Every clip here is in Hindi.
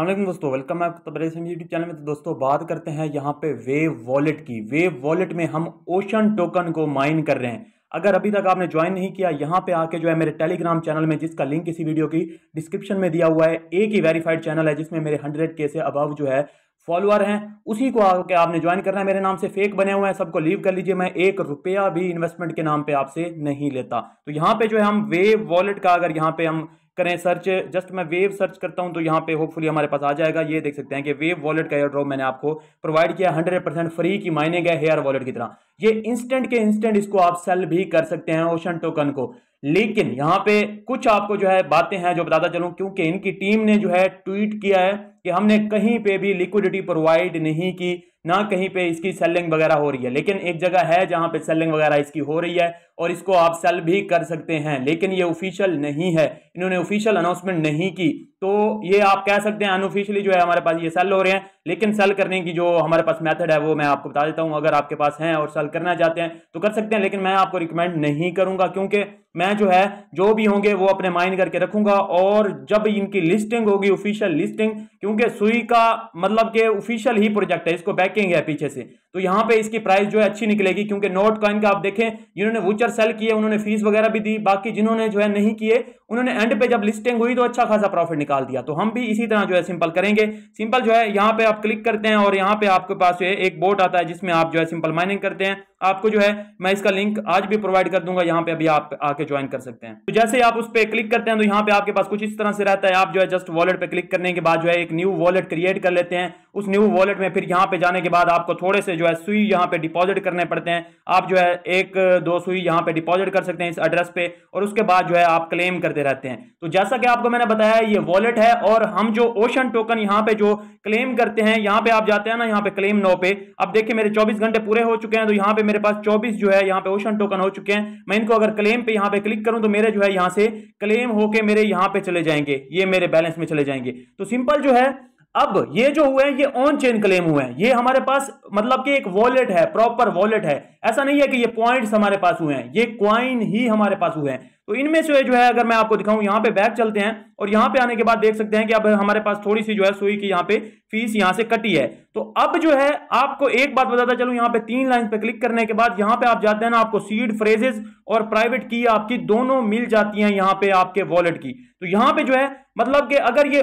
अल्लाम दोस्तों वेलकम है आपका यूट्यूब चैनल में तो दोस्तों बात करते हैं यहाँ पे वेव वॉलेट की वेव वॉलेट में हम ओशन टोकन को माइन कर रहे हैं अगर अभी तक आपने ज्वाइन नहीं किया यहाँ पे आके जो है मेरे टेलीग्राम चैनल में जिसका लिंक इसी वीडियो की डिस्क्रिप्शन में दिया हुआ है एक ही वेरीफाइड चैनल है जिसमें मेरे हंड्रेड के से अबव जो है फॉलोअर हैं उसी को आके आपने ज्वाइन करना है मेरे नाम से फेक बने हुए हैं सबको लीव कर लीजिए मैं एक रुपया भी इन्वेस्टमेंट के नाम पर आपसे नहीं लेता तो यहाँ पे जो है हम वेव वॉलेट का अगर यहाँ पे हम करें सर्च जस्ट मैं वेव सर्च करता हूं तो यहाँ पे होपफुली हमारे पास आ जाएगा ये देख सकते हैं कि वेव वॉलेट का एयर ड्रॉप मैंने आपको प्रोवाइड किया 100% फ्री की माइनिंग है हेयर वॉलेट की तरह ये इंस्टेंट के इंस्टेंट इसको आप सेल भी कर सकते हैं ओशन टोकन को लेकिन यहाँ पे कुछ आपको जो है बातें हैं जो बताता चलूं क्योंकि इनकी टीम ने जो है ट्वीट किया है कि हमने कहीं पे भी लिक्विडिटी प्रोवाइड नहीं की ना कहीं पे इसकी सेलिंग वगैरह हो रही है लेकिन एक जगह है जहां पे सेलिंग वगैरह इसकी हो रही है और इसको आप सेल भी कर सकते हैं लेकिन ये ऑफिशियल नहीं है इन्होंने ऑफिशियल अनाउंसमेंट नहीं की तो ये आप कह सकते हैं अनऑफिशियली जो है हमारे पास ये सेल हो रहे हैं लेकिन सेल करने की जो हमारे पास मेथड है वो मैं आपको बता देता हूं अगर आपके पास हैं और सेल करना चाहते हैं तो कर सकते हैं लेकिन मैं आपको रिकमेंड नहीं करूंगा क्योंकि मैं जो है जो भी होंगे वो अपने माइंड करके रखूंगा और जब इनकी लिस्टिंग होगी ऑफिशियल लिस्टिंग क्योंकि सुई का मतलब के ऑफिशियल ही प्रोजेक्ट है इसको बैकिंग है पीछे से तो यहाँ पे इसकी प्राइस जो है अच्छी निकलेगी क्योंकि नोट कॉइन का आप देखें जिन्होंने वूचर सेल किए उन्होंने फीस वगैरह भी दी बाकी जिन्होंने जो है नहीं किए उन्होंने एंड पे जब लिस्टिंग हुई तो अच्छा खासा प्रॉफिट निकाल दिया तो हम भी इसी तरह जो है सिंपल करेंगे सिंपल जो है यहाँ पे आप क्लिक करते हैं और यहाँ पे आपके पास जो है एक बोट आता है जिसमें आप जो है सिंपल माइनिंग करते हैं आपको जो है मैं इसका लिंक आज भी प्रोवाइड कर दूंगा यहाँ पे अभी आप आके ज्वाइन कर सकते हैं तो जैसे आप उस पर क्लिक करते हैं तो यहाँ पे आपके पास कुछ इस तरह से रहता है आप जो है जस्ट वॉलेट पे क्लिक करने के बाद जो है एक न्यू वॉलेट क्रिएट कर लेते हैं उस न्यू वॉलेट में फिर यहाँ पे जाने के बाद आपको थोड़े से जो है सुई यहाँ पे डिपॉजिट करने पड़ते हैं आप जो है एक दो सुई यहाँ पे डिपॉजिट कर सकते हैं इस एड्रेस पे और उसके बाद जो है आप क्लेम करते रहते हैं तो जैसा कि आपको मैंने बताया ये वॉलेट है और हम जो ओशन टोकन यहाँ पे जो क्लेम करते हैं यहाँ पे आप जाते हैं ना यहाँ पे क्लेम नो पे अब देखिए मेरे चौबीस घंटे पूरे हो चुके हैं तो यहाँ पे मेरे पास 24 जो है यहाँ पे ओशन टोकन हो चुके हैं मैं इनको अगर क्लेम पे यहाँ पे क्लिक करूं तो मेरे जो है यहाँ से क्लेम होके मेरे यहाँ पे चले जाएंगे ये मेरे बैलेंस में चले जाएंगे तो सिंपल जो है अब ये जो हुए हैं ये ऑन चेन क्लेम हुए हैं ये हमारे पास मतलब कि एक वॉलेट है प्रॉपर वॉलेट है ऐसा नहीं है कि ये पॉइंट्स हमारे पास हुए हैं ये क्वाइन ही हमारे पास हुए हैं तो इनमें से जो है अगर मैं आपको दिखाऊं यहाँ पे बैक चलते हैं और यहाँ पे आने के बाद देख सकते हैं कि अब हमारे पास थोड़ी सी जो है सुई की यहाँ पे फीस यहाँ से कटी है तो अब जो है आपको एक बात बताता चलूं यहाँ पे तीन लाइन पे क्लिक करने के बाद यहाँ पे आप जाते हैं ना आपको सीड फ्रेजेस और प्राइवेट की आपकी दोनों मिल जाती है यहाँ पे आपके वॉलेट की तो यहाँ पे जो है मतलब कि अगर ये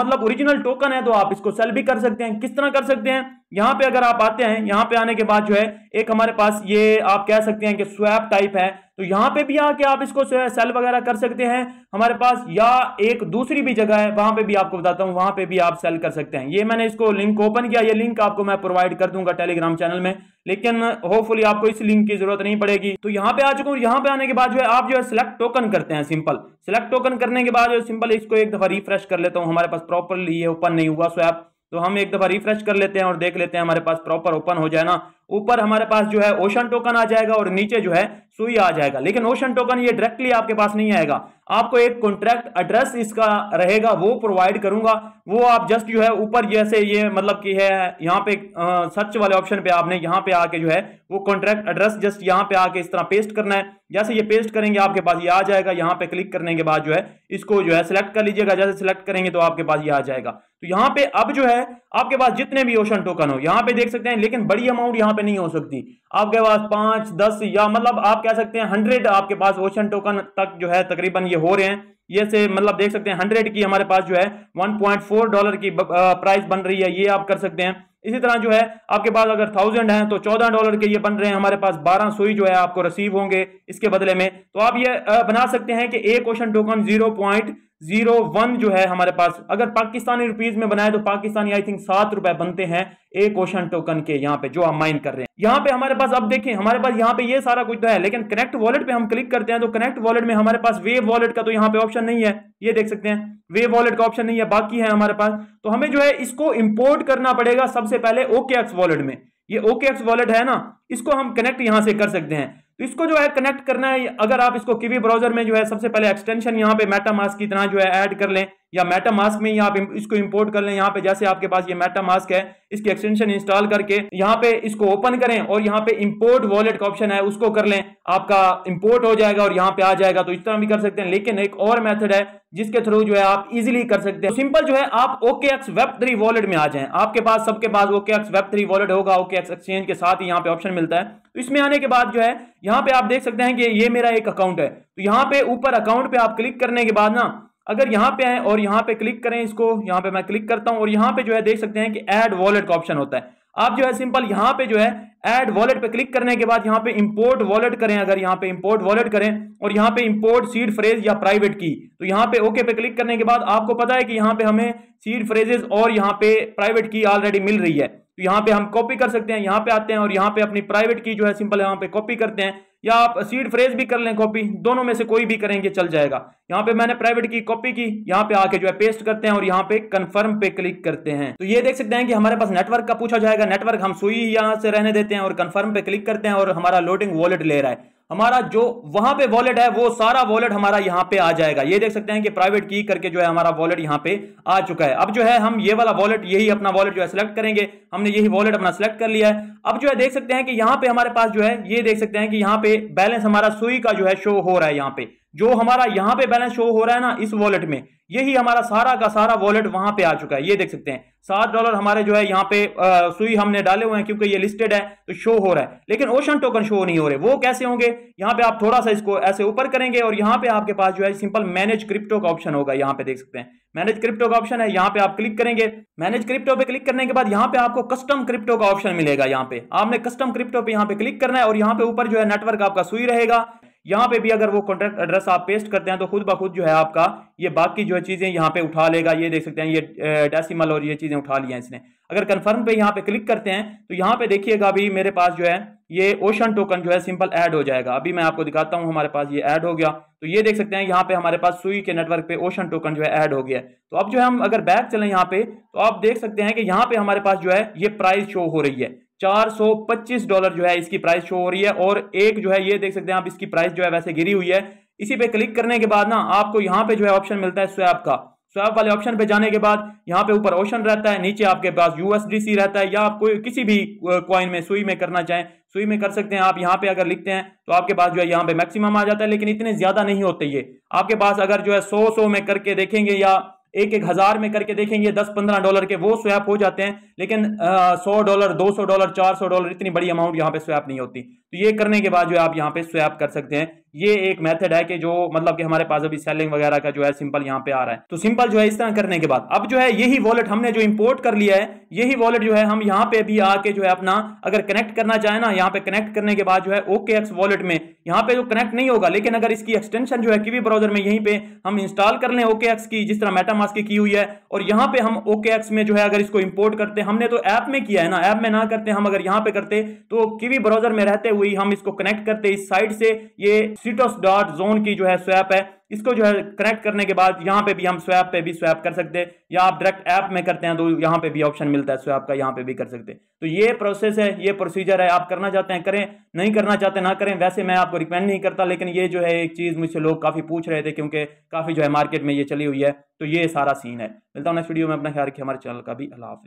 मतलब ओरिजिनल टोकन है तो आप इसको सेल भी कर सकते हैं किस तरह कर सकते हैं यहां पे अगर आप आते हैं यहां पे आने के बाद जो है एक हमारे पास ये आप कह सकते हैं कि स्वैप टाइप है तो यहां पे भी आके आप इसको सेल वगैरह कर सकते हैं हमारे पास या एक दूसरी भी जगह है वहां पे भी आपको बताता हूं वहां पे भी आप सेल कर सकते हैं ये मैंने इसको लिंक ओपन किया ये लिंक आपको मैं प्रोवाइड कर दूंगा टेलीग्राम चैनल में लेकिन होपफुली आपको इस लिंक की जरूरत नहीं पड़ेगी तो यहां पे आ चुका हूं यहां पे आने के बाद जो है आप जो है सिलेक्ट टोकन करते हैं सिंपल सिलेक्ट टोकन करने के बाद जो सिंपल इसको एक दफा रिफ्रेश कर लेता हूं हमारे पास प्रॉपरली ये ओपन नहीं हुआ स्वैप तो हम एक दफ़ा रिफ्रेश कर लेते हैं और देख लेते हैं हमारे पास प्रॉपर ओपन हो जाए ना ऊपर हमारे पास जो है ओशन टोकन आ जाएगा और नीचे जो है सुई आ जाएगा लेकिन ओशन टोकन ये डायरेक्टली आपके पास नहीं आएगा आपको एक कॉन्ट्रैक्ट एड्रेस इसका रहेगा वो प्रोवाइड करूंगा वो आप जस्ट जो है ऊपर जैसे ये मतलब कि है यहाँ पे सर्च वाले ऑप्शन पे आपने यहाँ पे आके जो है वो कॉन्ट्रैक्ट एड्रेस जस्ट यहाँ पे आके इस तरह पेस्ट करना है जैसे ये पेस्ट करेंगे आपके पास ये आ जाएगा यहाँ पे क्लिक करने के बाद जो है इसको जो है सिलेक्ट कर लीजिएगा जैसे सिलेक्ट करेंगे तो आपके पास ये आ जाएगा तो यहाँ पे अब जो है आपके पास जितने भी ओशन टोकन हो यहाँ पे देख सकते हैं लेकिन बड़ी अमाउंट यहाँ पे नहीं हो सकती आपके पास पांच दस या मतलब आप कह सकते हैं हंड्रेड आपके पास ओशन टोकन तक जो है तकरीबन ये हो रहे हैं ये से मतलब देख सकते हैं हंड्रेड की हमारे पास जो है वन पॉइंट फोर डॉलर की प्राइस बन रही है ये आप कर सकते हैं इसी तरह जो है आपके पास अगर थाउजेंड है तो चौदह डॉलर के ये बन रहे हैं हमारे पास बारह सौ ही जो है आपको रिसीव होंगे इसके बदले में तो आप ये बना सकते हैं कि एक ocean token zero point zero one जो है हमारे पास अगर पाकिस्तानी रुपीज में बनाए तो पाकिस्तानी आई थिंक सात रुपए बनते हैं एक ओशन टोकन के यहाँ पे जो हम माइन कर रहे हैं यहाँ पे हमारे पास अब देखें हमारे पास यहाँ पे ये सारा कुछ तो है लेकिन कनेक्ट वॉलेट पे हम क्लिक करते हैं तो कनेक्ट वॉलेट में हमारे पास वेव वॉलेट का तो यहाँ पे ऑप्शन नहीं है ये देख सकते हैं वे वॉलेट का ऑप्शन नहीं है बाकी है हमारे पास तो हमें जो है इसको इम्पोर्ट करना पड़ेगा सबसे पहले ओके वॉलेट में ये ओके वॉलेट है ना इसको हम कनेक्ट यहाँ से कर सकते हैं तो इसको जो है कनेक्ट करना है अगर आप इसको किवी ब्राउजर में जो है सबसे पहले एक्सटेंशन यहाँ पे मेटामास की तरह जो है ऐड कर लें या मेटा मास्क में ही आप इसको इंपोर्ट कर लें यहाँ पे जैसे आपके पास ये मेटा मास्क है इसकी एक्सटेंशन इंस्टॉल करके यहाँ पे इसको ओपन करें और यहाँ पे इंपोर्ट वॉलेट का ऑप्शन है उसको कर लें आपका इंपोर्ट हो जाएगा और यहाँ पे आ जाएगा तो इस तरह भी कर सकते हैं लेकिन एक और मेथड है जिसके थ्रू जो है आप इजिली कर सकते हैं सिंपल तो जो है आप OKX web three wallet में आ जाए आपके पास सबके पास OKX web three wallet होगा ओके एक्स एक्सचेंज के साथ ही यहाँ पे ऑप्शन मिलता है तो इसमें आने के बाद जो है यहाँ पे आप देख सकते हैं कि ये मेरा एक अकाउंट है तो यहाँ पे ऊपर अकाउंट पे आप क्लिक करने के बाद ना अगर यहाँ पे आए और यहाँ पे क्लिक करें इसको यहाँ पे मैं क्लिक करता हूं और यहां पे जो है देख सकते हैं कि एड वॉलेट का ऑप्शन होता है आप जो है सिंपल यहाँ पे जो है एड वॉलेट पे क्लिक करने के बाद यहाँ पे इंपोर्ट वॉलेट करें अगर यहां पे इंपोर्ट वॉलेट करें और यहाँ पे इंपोर्ट सीड फ्रेज या प्राइवेट की तो यहाँ पे ओके पे क्लिक करने के बाद आपको पता है कि यहाँ पे हमें सीड फ्रेजेस और यहाँ पे प्राइवेट की ऑलरेडी मिल रही है तो यहाँ पे हम कॉपी कर सकते हैं यहाँ पे आते हैं और यहां पे अपनी प्राइवेट की जो है सिंपल यहाँ पे कॉपी करते हैं या आप सीड फ्रेज भी कर लें कॉपी दोनों में से कोई भी करेंगे चल जाएगा यहाँ पे मैंने प्राइवेट की कॉपी की यहाँ पे आके जो है पेस्ट करते हैं और यहाँ पे कंफर्म पे क्लिक करते हैं तो ये देख सकते हैं कि हमारे पास नेटवर्क का पूछा जाएगा नेटवर्क हम सुई यहाँ से रहने देते हैं और कंफर्म पे क्लिक करते हैं और हमारा लोडिंग वॉलेट ले रहा है हमारा जो वहां पे वॉलेट है वो सारा वॉलेट हमारा यहाँ पे आ जाएगा ये देख सकते हैं कि प्राइवेट की करके जो है हमारा वॉलेट यहाँ पे आ चुका है अब जो है हम ये वाला वॉलेट यही अपना वॉलेट जो है सिलेक्ट करेंगे हमने यही वॉलेट अपना सिलेक्ट कर लिया है अब जो है देख सकते हैं कि यहाँ पे हमारे पास जो है ये देख सकते हैं कि यहाँ पे बैलेंस हमारा सुई का जो है शो हो रहा है यहाँ पे जो हमारा यहाँ पे बैलेंस शो हो रहा है ना इस वॉलेट में यही हमारा सारा का सारा वॉलेट वहां पे आ चुका है ये देख सकते हैं सात डॉलर हमारे जो है यहाँ पे आ, सुई हमने डाले हुए हैं क्योंकि ये लिस्टेड है तो शो हो रहा है लेकिन ओशन टोकन शो नहीं हो रहे वो कैसे होंगे यहाँ पे आप थोड़ा सा इसको ऐसे ऊपर करेंगे और यहाँ पे आपके पास जो है सिंपल मैनेज क्रिप्टो का ऑप्शन होगा यहाँ पे देख सकते हैं मैनेज क्रिप्टो का ऑप्शन है यहाँ पे आप क्लिक करेंगे मैनेज क्रिप्टो पे क्लिक करने के बाद यहाँ पे आपको कस्टम क्रिप्टो का ऑप्शन मिलेगा यहाँ पे आपने कस्टम क्रिप्टो पे यहाँ पे क्लिक करना है और यहाँ पे ऊपर जो है नेटवर्क आपका सुई रहेगा यहाँ पे भी अगर वो कॉन्ट्रैक्ट एड्रेस आप पेस्ट करते हैं तो खुद ब खुद जो है आपका ये बाकी जो है चीज़ें यहाँ पे उठा लेगा ये देख सकते हैं ये डेसिमल और ये चीज़ें उठा लिया इसने अगर कन्फर्म पे यहाँ पे क्लिक करते हैं तो यहाँ पे देखिएगा अभी मेरे पास जो है ये ओशन टोकन जो है सिंपल ऐड हो जाएगा अभी मैं आपको दिखाता हूँ हमारे पास ये ऐड हो गया तो ये देख सकते हैं यहाँ पे हमारे पास सुई के नेटवर्क पे ओशन टोकन जो है ऐड हो गया तो अब जो है हम अगर बैक चलें यहाँ पे तो आप देख सकते हैं कि यहाँ पे हमारे पास जो है ये प्राइस शो हो रही है 425 डॉलर जो है इसकी प्राइस शो हो रही है और एक जो है ये देख सकते हैं आप इसकी प्राइस जो है वैसे गिरी हुई है इसी पे क्लिक करने के बाद ना आपको यहाँ पे जो है ऑप्शन मिलता है स्वैप का स्वैप वाले ऑप्शन पे जाने के बाद यहाँ पे ऊपर ऑप्शन रहता है नीचे आपके पास यूएसडीसी रहता है या आप कोई किसी भी कॉइन में सुई में करना चाहें सुई में कर सकते हैं आप यहाँ पे अगर लिखते हैं तो आपके पास जो है यहाँ पे मैक्सिमम आ जाता है लेकिन इतने ज्यादा नहीं होते ये आपके पास अगर जो है सौ सौ में करके देखेंगे या एक एक हज़ार में करके देखेंगे दस पंद्रह डॉलर के वो स्वैप हो जाते हैं लेकिन सौ डॉलर दो सौ डॉलर चार सौ डॉलर इतनी बड़ी अमाउंट यहाँ पे स्वैप नहीं होती तो ये करने के बाद जो है आप यहाँ पे स्वैप कर सकते हैं ये एक मेथड है कि जो मतलब कि हमारे पास अभी सेलिंग वगैरह का जो है सिंपल यहाँ पे आ रहा है तो सिंपल जो है इस तरह करने के बाद अब जो है यही वॉलेट हमने जो इंपोर्ट कर लिया है यही वॉलेट जो है हम यहाँ पे भी आके जो है अपना अगर कनेक्ट करना चाहे ना यहाँ पे कनेक्ट करने के बाद जो है ओके एक्स वॉलेट में यहाँ पे जो तो कनेक्ट नहीं होगा लेकिन अगर इसकी एक्सटेंशन जो है किवी ब्राउजर में यहीं पे हम इंस्टॉल कर लें ओके एक्स की जिस तरह मेटामास की की हुई है और यहाँ पे हम ओके एक्स में जो है अगर इसको इम्पोर्ट करते हमने तो ऐप में किया है ना ऐप में ना करते हम अगर यहाँ पे करते तो किवी ब्राउजर में रहते हुए हम इसको कनेक्ट करते इस साइड से ये सीटोस डॉट जोन की जो है स्वैप है इसको जो है कनेक्ट करने के बाद यहाँ पे भी हम स्वैप पे भी स्वैप कर सकते हैं या आप डायरेक्ट ऐप में करते हैं तो यहाँ पे भी ऑप्शन मिलता है स्वैप का यहाँ पे भी कर सकते हैं तो ये प्रोसेस है ये प्रोसीजर है आप करना चाहते हैं करें नहीं करना चाहते ना करें वैसे मैं आपको रिकमेंड नहीं करता लेकिन ये जो है एक चीज़ मुझसे लोग काफ़ी पूछ रहे थे क्योंकि काफ़ी जो है मार्केट में ये चली हुई है तो ये सारा सीन है मिलता हूँ नेक्स्ट वीडियो में अपना ख्याल रखिए हमारे चैनल का भी अला